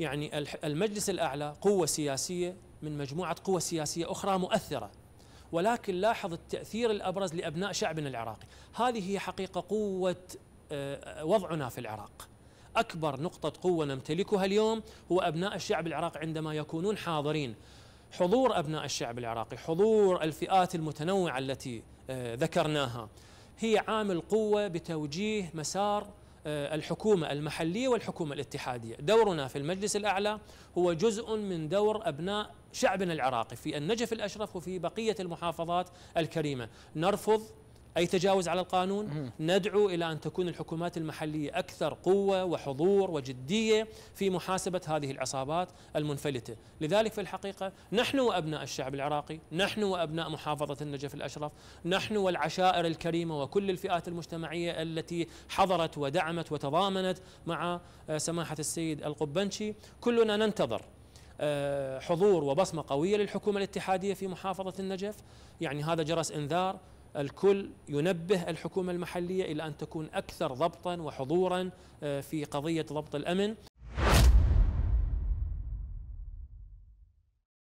يعني المجلس الأعلى قوة سياسية من مجموعة قوى سياسية أخرى مؤثرة ولكن لاحظ التأثير الأبرز لأبناء شعبنا العراقي هذه هي حقيقة قوة آه، وضعنا في العراق أكبر نقطة قوة نمتلكها اليوم هو أبناء الشعب العراقي عندما يكونون حاضرين حضور أبناء الشعب العراقي حضور الفئات المتنوعة التي آه، ذكرناها هي عامل قوة بتوجيه مسار آه، الحكومة المحلية والحكومة الاتحادية دورنا في المجلس الأعلى هو جزء من دور أبناء شعبنا العراقي في النجف الأشرف وفي بقية المحافظات الكريمة نرفض أي تجاوز على القانون ندعو إلى أن تكون الحكومات المحلية أكثر قوة وحضور وجدية في محاسبة هذه العصابات المنفلتة لذلك في الحقيقة نحن وأبناء الشعب العراقي نحن وأبناء محافظة النجف الأشرف نحن والعشائر الكريمة وكل الفئات المجتمعية التي حضرت ودعمت وتضامنت مع آه، سماحة السيد القبنشي كلنا ننتظر آه، حضور وبصمة قوية للحكومة الاتحادية في محافظة النجف يعني هذا جرس إنذار الكل ينبه الحكومة المحلية إلى أن تكون أكثر ضبطا وحضورا آه، في قضية ضبط الأمن